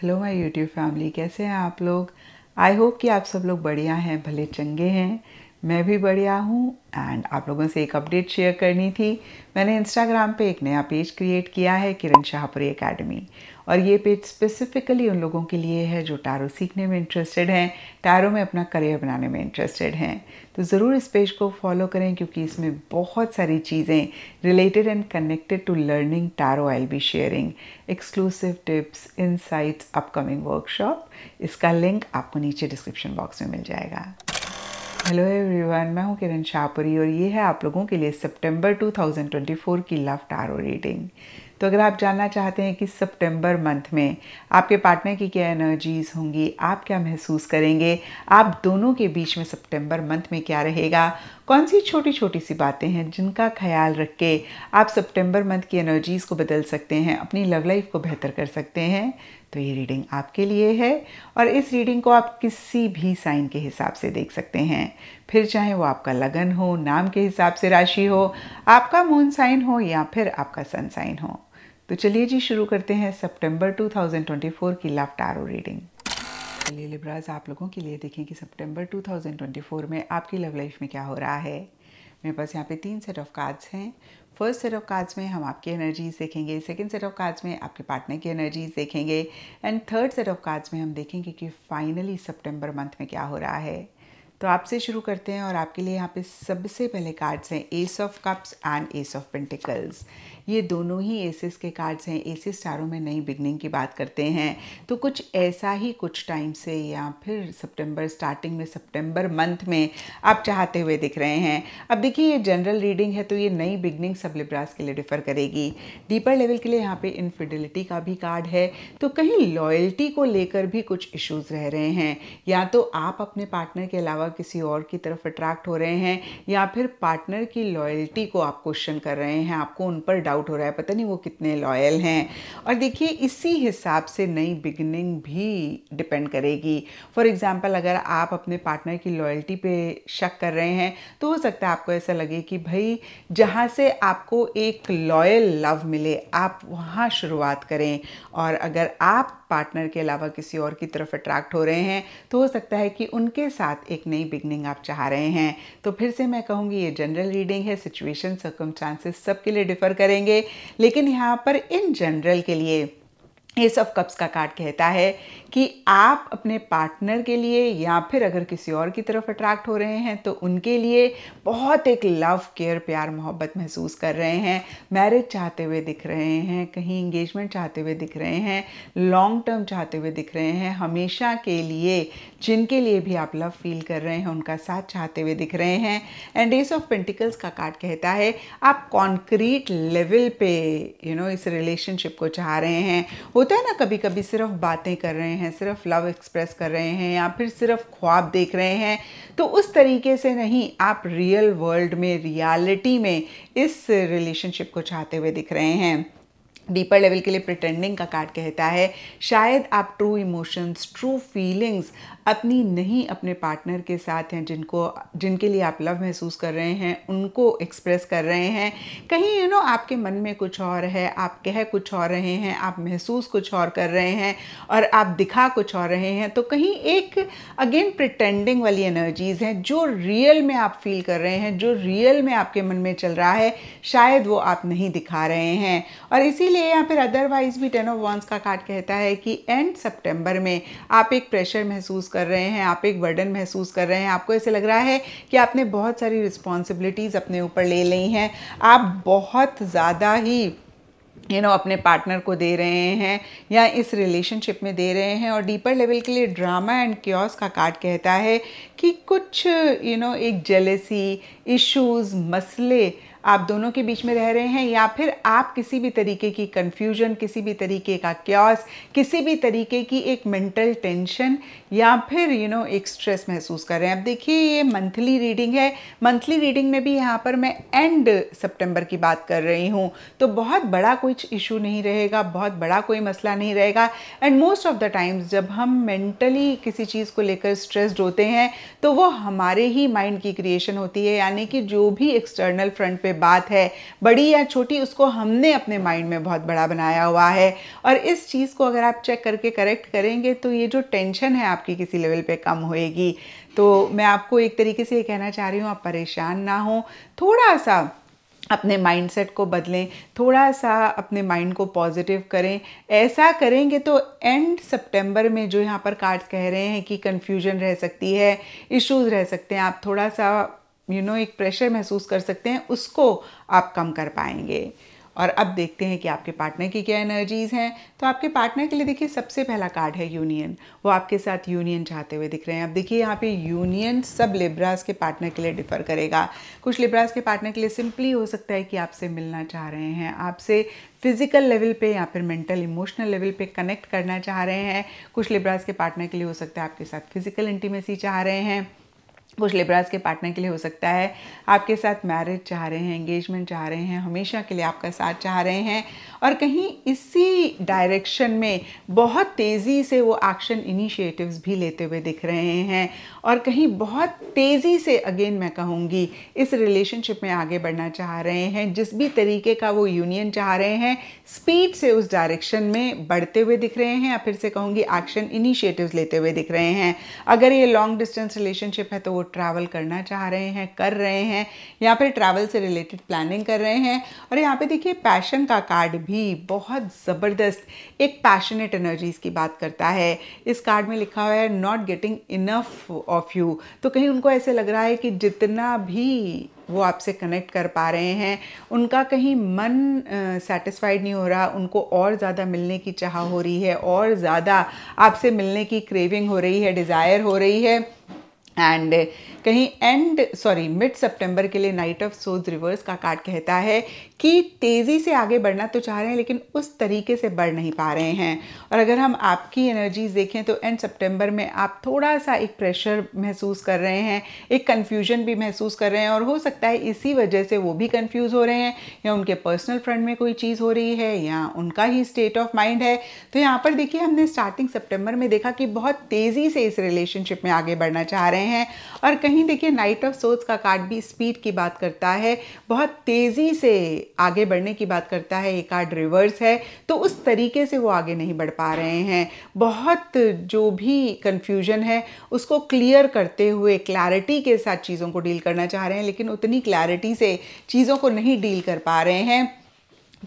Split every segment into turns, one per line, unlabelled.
hello my YouTube family कैसे हैं आप लोग आई होप कि आप सब लोग बढ़िया हैं भले चंगे हैं मैं भी बढ़िया हूँ एंड आप लोगों से एक अपडेट शेयर करनी थी मैंने इंस्टाग्राम पे एक नया पेज क्रिएट किया है किरण शाहपुरी एकेडमी और ये पेज स्पेसिफिकली उन लोगों के लिए है जो टैरो सीखने में इंटरेस्टेड हैं टैरो में अपना करियर बनाने में इंटरेस्टेड हैं तो ज़रूर इस पेज को फॉलो करें क्योंकि इसमें बहुत सारी चीज़ें related and connected to learning tarot I be sharing exclusive tips insights upcoming workshop इसका लिंक आपको नीचे डिस्क्रिप्शन बॉक्स में मिल जाएगा हेलो एवरीवन मैं हूं किरण शाहपुरी और ये है आप लोगों के लिए सितंबर 2024 की लव टारो रीडिंग तो अगर आप जानना चाहते हैं कि सितंबर मंथ में आपके पार्टनर की क्या एनर्जीज होंगी आप क्या महसूस करेंगे आप दोनों के बीच में सितंबर मंथ में क्या रहेगा कौन सी छोटी छोटी सी बातें हैं जिनका ख्याल रख के आप सितंबर मंथ की एनर्जीज़ को बदल सकते हैं अपनी लव लाइफ को बेहतर कर सकते हैं तो ये रीडिंग आपके लिए है और इस रीडिंग को आप किसी भी साइन के हिसाब से देख सकते हैं फिर चाहे वो आपका लगन हो नाम के हिसाब से राशि हो आपका मून साइन हो या फिर आपका सन साइन हो तो चलिए जी शुरू करते हैं सितंबर 2024 की लव टारो रीडिंग चलिए लिब्राज आप लोगों के लिए देखें कि सितंबर 2024 में आपकी लव लाइफ में क्या हो रहा है मेरे पास यहाँ पे तीन सेट ऑफ कार्ड्स हैं फर्स्ट सेट ऑफ कार्ड्स में हम आपकी एनर्जीज देखेंगे सेकेंड सेट ऑफ कार्ड्स में आपके पार्टनर की एनर्जीज देखेंगे and third set of cards में हम देखेंगे कि फाइनली सितंबर मंथ में क्या हो रहा है तो आपसे शुरू करते हैं और आपके लिए यहाँ पे सबसे पहले कार्ड्स हैं ace of cups and ace of pentacles ये दोनों ही एसेस के कार्ड्स हैं एसेस स्टारों में नई बिगनिंग की बात करते हैं तो कुछ ऐसा ही कुछ टाइम से या फिर सितंबर स्टार्टिंग में सितंबर मंथ में आप चाहते हुए दिख रहे हैं अब देखिए ये जनरल रीडिंग है तो ये नई बिगनिंग सब लिब्रास के लिए डिफ़र करेगी डीपर लेवल के लिए यहाँ पे इनफिडिलिटी का भी कार्ड है तो कहीं लॉयल्टी को लेकर भी कुछ इश्यूज रह रहे हैं या तो आप अपने पार्टनर के अलावा किसी और की तरफ अट्रैक्ट हो रहे हैं या फिर पार्टनर की लॉयल्टी को आप क्वेश्चन कर रहे हैं आपको उन पर डाउट डाउट हो रहा है पता नहीं वो कितने लॉयल हैं और देखिए इसी हिसाब से नई बिगनिंग भी डिपेंड करेगी फॉर एग्ज़ाम्पल अगर आप अपने पार्टनर की लॉयल्टी पे शक कर रहे हैं तो हो सकता है आपको ऐसा लगे कि भाई जहाँ से आपको एक लॉयल लव मिले आप वहाँ शुरुआत करें और अगर आप पार्टनर के अलावा किसी और की तरफ अट्रैक्ट हो रहे हैं तो हो सकता है कि उनके साथ एक नई बिगनिंग आप चाह रहे हैं तो फिर से मैं कहूँगी ये जनरल रीडिंग है सिचुएशन सर्कमस्टांसेस सबके लिए डिफर करेंगे करेंगे लेकिन यहाँ पर इन जनरल के लिए एस ऑफ कप्स का कार्ड कहता है कि आप अपने पार्टनर के लिए या फिर अगर किसी और की तरफ अट्रैक्ट हो रहे हैं तो उनके लिए बहुत एक लव केयर प्यार मोहब्बत महसूस कर रहे हैं मैरिज चाहते हुए दिख रहे हैं कहीं इंगेजमेंट चाहते हुए दिख रहे हैं लॉन्ग टर्म चाहते हुए दिख रहे हैं हमेशा के लिए जिनके लिए भी आप लव फील कर रहे हैं उनका साथ चाहते हुए दिख रहे हैं एंड एस ऑफ पेंटिकल्स का कार्ड कहता है आप कॉन्क्रीट लेवल पे यू you नो know, इस रिलेशनशिप को चाह रहे हैं होता है ना कभी कभी सिर्फ बातें कर रहे हैं हैं सिर्फ लव एक्सप्रेस कर रहे हैं या फिर सिर्फ ख्वाब देख रहे हैं तो उस तरीके से नहीं आप रियल वर्ल्ड में रियलिटी में इस रिलेशनशिप को चाहते हुए दिख रहे हैं डीपर लेवल के लिए प्रिटेंडिंग का कार्ड कहता है शायद आप ट्रू इमोशंस ट्रू फीलिंग्स अपनी नहीं अपने पार्टनर के साथ हैं जिनको जिनके लिए आप लव महसूस कर रहे हैं उनको एक्सप्रेस कर रहे हैं कहीं यू you नो know, आपके मन में कुछ और है आप कह कुछ और रहे हैं आप महसूस कुछ और कर रहे हैं और आप दिखा कुछ और रहे हैं तो कहीं एक अगेन प्रिटेंडिंग वाली एनर्जीज़ हैं जो रियल में आप फील कर रहे हैं जो रियल में आपके मन में चल रहा है शायद वो आप नहीं दिखा रहे हैं और इसीलिए इसीलिए या फिर अदरवाइज भी टेन ऑफ वॉन्स का कार्ड कहता है कि एंड सितंबर में आप एक प्रेशर महसूस कर रहे हैं आप एक बर्डन महसूस कर रहे हैं आपको ऐसे लग रहा है कि आपने बहुत सारी रिस्पॉन्सिबिलिटीज़ अपने ऊपर ले ली हैं आप बहुत ज़्यादा ही यू you नो know, अपने पार्टनर को दे रहे हैं या इस रिलेशनशिप में दे रहे हैं और डीपर लेवल के लिए ड्रामा एंड क्योस का कार्ड कहता है कि कुछ यू you नो know, एक जेलेसी इश्यूज मसले आप दोनों के बीच में रह रहे हैं या फिर आप किसी भी तरीके की कन्फ्यूजन किसी भी तरीके का क्योस किसी भी तरीके की एक मेंटल टेंशन या फिर यू you नो know, एक स्ट्रेस महसूस कर रहे हैं अब देखिए ये मंथली रीडिंग है मंथली रीडिंग में भी यहाँ पर मैं एंड सितंबर की बात कर रही हूँ तो बहुत बड़ा कुछ इशू नहीं रहेगा बहुत बड़ा कोई मसला नहीं रहेगा and most of the times जब हम मेंटली किसी चीज़ को लेकर स्ट्रेस्ड होते हैं तो वो हमारे ही माइंड की क्रिएशन होती है यानी कि जो भी एक्सटर्नल फ्रंट पे बात है बड़ी या छोटी उसको हमने अपने माइंड में बहुत बड़ा बनाया हुआ है और इस चीज़ को अगर आप चेक करके करेक्ट करेंगे तो ये जो टेंशन है आपकी किसी लेवल पे कम होएगी तो मैं आपको एक तरीके से ये कहना चाह रही हूँ आप परेशान ना हो थोड़ा सा अपने माइंडसेट को बदलें थोड़ा सा अपने माइंड को पॉजिटिव करें ऐसा करेंगे तो एंड सितंबर में जो यहाँ पर कार्ड्स कह रहे हैं कि कंफ्यूजन रह सकती है इश्यूज रह सकते हैं आप थोड़ा सा यू नो एक प्रेशर महसूस कर सकते हैं उसको आप कम कर पाएंगे और अब देखते हैं कि आपके पार्टनर की क्या एनर्जीज़ हैं तो आपके पार्टनर के लिए देखिए सबसे पहला कार्ड है यूनियन वो आपके साथ यूनियन चाहते हुए दिख रहे हैं अब देखिए यहाँ पे यूनियन सब लिब्रास के पार्टनर के लिए डिफ़र करेगा कुछ लिब्रास के पार्टनर के लिए सिंपली हो सकता है कि आपसे मिलना चाह रहे हैं आपसे फिजिकल लेवल पे या फिर मेंटल इमोशनल लेवल पे कनेक्ट करना चाह रहे हैं कुछ लिब्रास के पार्टनर के लिए हो सकता है आपके साथ फिजिकल इंटीमेसी चाह रहे हैं कुछ लिब्रास के पार्टनर के लिए हो सकता है आपके साथ मैरिज चाह रहे हैं एंगेजमेंट चाह रहे हैं हमेशा के लिए आपका साथ चाह रहे हैं और कहीं इसी डायरेक्शन में बहुत तेज़ी से वो एक्शन इनिशिएटिव्स भी लेते हुए दिख रहे हैं और कहीं बहुत तेज़ी से अगेन मैं कहूँगी इस रिलेशनशिप में आगे बढ़ना चाह रहे हैं जिस भी तरीके का वो यूनियन चाह रहे हैं स्पीड से उस डायरेक्शन में बढ़ते हुए दिख रहे हैं या फिर से कहूँगी एक्शन इनिशिएटिव्स लेते हुए दिख रहे हैं अगर ये लॉन्ग डिस्टेंस रिलेशनशिप है तो वो ट्रैवल करना चाह रहे हैं कर रहे हैं या फिर ट्रैवल से रिलेटेड प्लानिंग कर रहे हैं और यहाँ पे देखिए पैशन का कार्ड भी बहुत ज़बरदस्त एक पैशनेट एनर्जीज़ की बात करता है इस कार्ड में लिखा हुआ है not getting enough of you तो कहीं उनको ऐसे लग रहा है कि जितना भी वो आपसे कनेक्ट कर पा रहे हैं उनका कहीं मन सेटिस्फाइड नहीं हो रहा उनको और ज़्यादा मिलने की चाह हो रही है और ज़्यादा आपसे मिलने की क्रेविंग हो रही है डिज़ायर हो रही है एंड कहीं एंड सॉरी मिड सितंबर के लिए नाइट ऑफ सोज रिवर्स का कार्ड कहता है कि तेज़ी से आगे बढ़ना तो चाह रहे हैं लेकिन उस तरीके से बढ़ नहीं पा रहे हैं और अगर हम आपकी एनर्जीज देखें तो एंड सितंबर में आप थोड़ा सा एक प्रेशर महसूस कर रहे हैं एक कन्फ्यूजन भी महसूस कर रहे हैं और हो सकता है इसी वजह से वो भी कन्फ्यूज़ हो रहे हैं या उनके पर्सनल फ्रंट में कोई चीज़ हो रही है या उनका ही स्टेट ऑफ माइंड है तो यहाँ पर देखिए हमने स्टार्टिंग सेप्टेम्बर में देखा कि बहुत तेज़ी से इस रिलेशनशिप में आगे बढ़ना चाह रहे हैं और कहीं वहीं देखिए नाइट ऑफ सोच का कार्ड भी स्पीड की बात करता है बहुत तेज़ी से आगे बढ़ने की बात करता है ये कार्ड रिवर्स है तो उस तरीके से वो आगे नहीं बढ़ पा रहे हैं बहुत जो भी कन्फ्यूजन है उसको क्लियर करते हुए क्लैरिटी के साथ चीज़ों को डील करना चाह रहे हैं लेकिन उतनी क्लैरिटी से चीज़ों को नहीं डील कर पा रहे हैं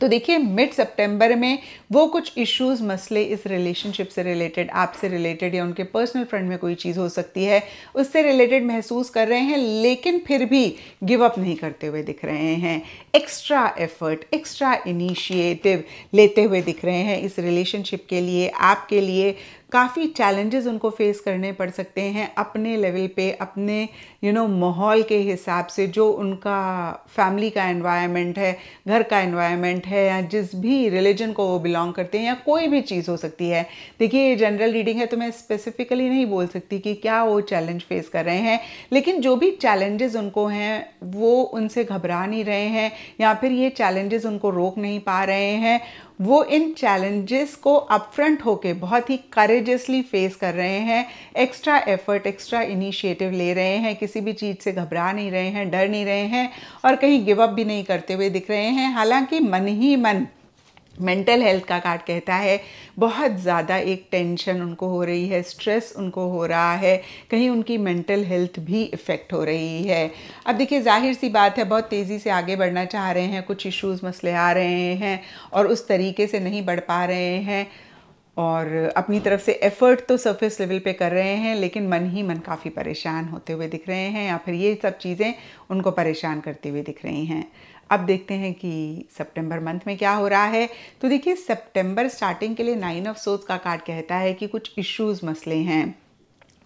तो देखिए मिड सितंबर में वो कुछ इश्यूज मसले इस रिलेशनशिप से रिलेटेड आपसे रिलेटेड या उनके पर्सनल फ्रेंड में कोई चीज़ हो सकती है उससे रिलेटेड महसूस कर रहे हैं लेकिन फिर भी गिव अप नहीं करते हुए दिख रहे हैं एक्स्ट्रा एफर्ट एक्स्ट्रा इनिशिएटिव लेते हुए दिख रहे हैं इस रिलेशनशिप के लिए आपके लिए काफ़ी चैलेंजेस उनको फेस करने पड़ सकते हैं अपने लेवल पे अपने यू नो माहौल के हिसाब से जो उनका फैमिली का एनवायरनमेंट है घर का एनवायरनमेंट है या जिस भी रिलीजन को वो बिलोंग करते हैं या कोई भी चीज़ हो सकती है देखिए ये जनरल रीडिंग है तो मैं स्पेसिफिकली नहीं बोल सकती कि क्या वो चैलेंज फेस कर रहे हैं लेकिन जो भी चैलेंजेस उनको हैं वो उनसे घबरा नहीं रहे हैं या फिर ये चैलेंजेस उनको रोक नहीं पा रहे हैं वो इन चैलेंजेस को अपफ्रंट होके बहुत ही करेजसली फेस कर रहे हैं एक्स्ट्रा एफर्ट एक्स्ट्रा इनिशिएटिव ले रहे हैं किसी भी चीज़ से घबरा नहीं रहे हैं डर नहीं रहे हैं और कहीं गिव अप भी नहीं करते हुए दिख रहे हैं हालांकि मन ही मन मेंटल हेल्थ का कार्ड कहता है बहुत ज़्यादा एक टेंशन उनको हो रही है स्ट्रेस उनको हो रहा है कहीं उनकी मेंटल हेल्थ भी इफ़ेक्ट हो रही है अब देखिए जाहिर सी बात है बहुत तेज़ी से आगे बढ़ना चाह रहे हैं कुछ इश्यूज़ मसले आ रहे हैं और उस तरीके से नहीं बढ़ पा रहे हैं और अपनी तरफ से एफ़र्ट तो सरफेस लेवल पे कर रहे हैं लेकिन मन ही मन काफ़ी परेशान होते हुए दिख रहे हैं या फिर ये सब चीज़ें उनको परेशान करते हुए दिख रही हैं अब देखते हैं कि सितंबर मंथ में क्या हो रहा है तो देखिए सितंबर स्टार्टिंग के लिए नाइन ऑफ सोर्स का कार्ड कहता है कि कुछ इश्यूज मसले हैं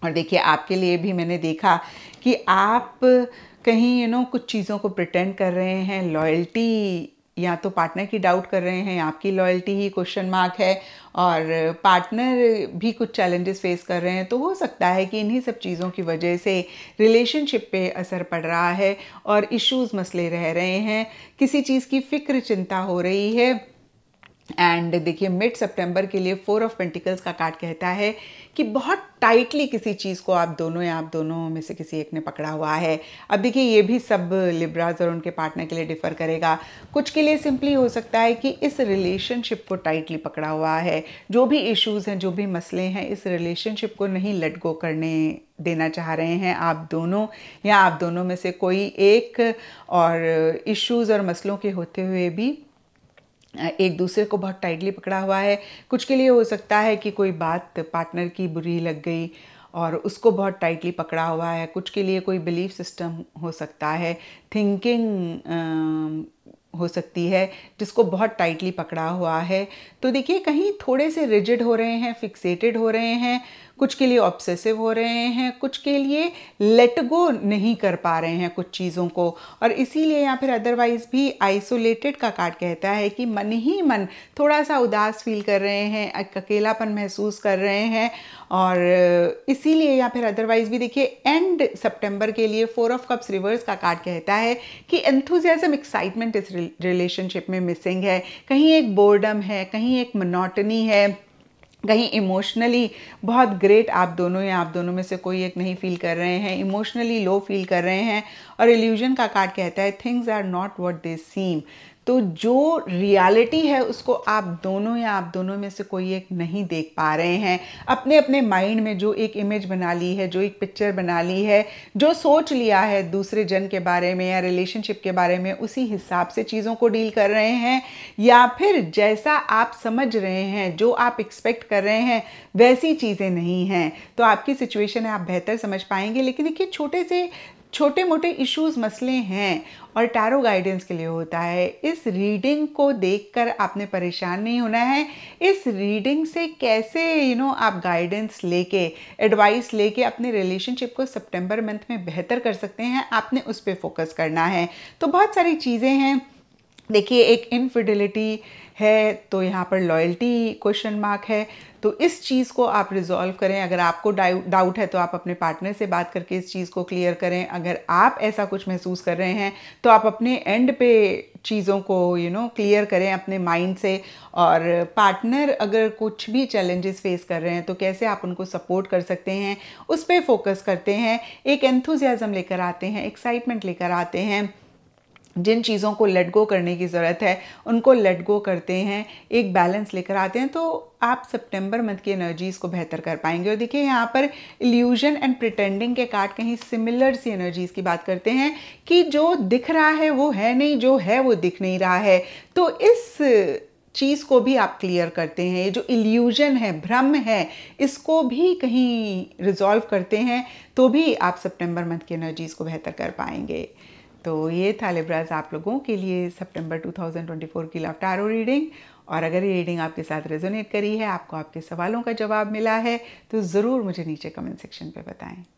और देखिए आपके लिए भी मैंने देखा कि आप कहीं यू you नो know, कुछ चीज़ों को प्रिटेंड कर रहे हैं लॉयल्टी या तो पार्टनर की डाउट कर रहे हैं आपकी लॉयल्टी ही क्वेश्चन मार्क है और पार्टनर भी कुछ चैलेंजेस फेस कर रहे हैं तो हो सकता है कि इन्हीं सब चीज़ों की वजह से रिलेशनशिप पे असर पड़ रहा है और इश्यूज मसले रह रहे हैं किसी चीज़ की फ़िक्र चिंता हो रही है एंड देखिए मिड सितंबर के लिए फोर ऑफ पेंटिकल्स का कार्ड कहता है कि बहुत टाइटली किसी चीज़ को आप दोनों या आप दोनों में से किसी एक ने पकड़ा हुआ है अब देखिए ये भी सब लिब्राज और उनके पार्टनर के लिए डिफ़र करेगा कुछ के लिए सिंपली हो सकता है कि इस रिलेशनशिप को टाइटली पकड़ा हुआ है जो भी इश्यूज़ हैं जो भी मसले हैं इस रिलेशनशिप को नहीं लट गो करने देना चाह रहे हैं आप दोनों या आप दोनों में से कोई एक और इश्यूज़ और मसलों के होते हुए भी एक दूसरे को बहुत टाइटली पकड़ा हुआ है कुछ के लिए हो सकता है कि कोई बात पार्टनर की बुरी लग गई और उसको बहुत टाइटली पकड़ा हुआ है कुछ के लिए कोई बिलीफ सिस्टम हो सकता है थिंकिंग हो सकती है जिसको बहुत टाइटली पकड़ा हुआ है तो देखिए कहीं थोड़े से रिजिड हो रहे हैं फिक्सेटेड हो रहे हैं कुछ के लिए ऑब्सेसिव हो रहे हैं कुछ के लिए लेट गो नहीं कर पा रहे हैं कुछ चीज़ों को और इसीलिए या फिर अदरवाइज़ भी आइसोलेटेड का कार्ड कहता है कि मन ही मन थोड़ा सा उदास फील कर रहे हैं अकेलापन महसूस कर रहे हैं और इसीलिए या फिर अदरवाइज़ भी देखिए एंड सितंबर के लिए फोर ऑफ कप्स रिवर्स का कार्ड कहता है कि एंथुजियाजम एक्साइटमेंट इस रिलेशनशिप में मिसिंग है कहीं एक बोर्डम है कहीं एक मनोटनी है कहीं इमोशनली बहुत ग्रेट आप दोनों या आप दोनों में से कोई एक नहीं फील कर रहे हैं इमोशनली लो फील कर रहे हैं और एल्यूजन का कार्ड कहता है things are not what they seem तो जो रियलिटी है उसको आप दोनों या आप दोनों में से कोई एक नहीं देख पा रहे हैं अपने अपने माइंड में जो एक इमेज बना ली है जो एक पिक्चर बना ली है जो सोच लिया है दूसरे जन के बारे में या रिलेशनशिप के बारे में उसी हिसाब से चीज़ों को डील कर रहे हैं या फिर जैसा आप समझ रहे हैं जो आप एक्सपेक्ट कर रहे हैं वैसी चीज़ें नहीं हैं तो आपकी सिचुएशन है आप बेहतर समझ पाएंगे लेकिन देखिए छोटे से छोटे मोटे इश्यूज मसले हैं और टैरो गाइडेंस के लिए होता है इस रीडिंग को देखकर आपने परेशान नहीं होना है इस रीडिंग से कैसे यू you नो know, आप गाइडेंस लेके एडवाइस लेके अपने रिलेशनशिप को सितंबर मंथ में बेहतर कर सकते हैं आपने उस पर फोकस करना है तो बहुत सारी चीज़ें हैं देखिए एक इनफिडिलिटी है तो यहाँ पर लॉयल्टी क्वेश्चन मार्क है तो इस चीज़ को आप रिजॉल्व करें अगर आपको डाउट है तो आप अपने पार्टनर से बात करके इस चीज़ को क्लियर करें अगर आप ऐसा कुछ महसूस कर रहे हैं तो आप अपने एंड पे चीज़ों को यू नो क्लियर करें अपने माइंड से और पार्टनर अगर कुछ भी चैलेंजेस फेस कर रहे हैं तो कैसे आप उनको सपोर्ट कर सकते हैं उस पर फोकस करते हैं एक एंथुजियाज़म लेकर आते हैं एक्साइटमेंट लेकर आते हैं जिन चीज़ों को लेट गो करने की ज़रूरत है उनको लेट गो करते हैं एक बैलेंस लेकर आते हैं तो आप सितंबर मंथ की एनर्जीज़ को बेहतर कर पाएंगे और देखिए यहाँ पर इल्यूजन एंड प्रिटेंडिंग के कार्ड कहीं सिमिलर सी एनर्जीज़ की बात करते हैं कि जो दिख रहा है वो है नहीं जो है वो दिख नहीं रहा है तो इस चीज़ को भी आप क्लियर करते हैं ये जो इल्यूजन है भ्रम है इसको भी कहीं रिजॉल्व करते हैं तो भी आप सितंबर मंथ की एनर्जीज़ को बेहतर कर पाएंगे तो ये था लिब्राज आप लोगों के लिए सितंबर 2024 की लव टैरो रीडिंग और अगर ये रीडिंग आपके साथ रेजोनेट करी है आपको आपके सवालों का जवाब मिला है तो ज़रूर मुझे नीचे कमेंट सेक्शन पर बताएं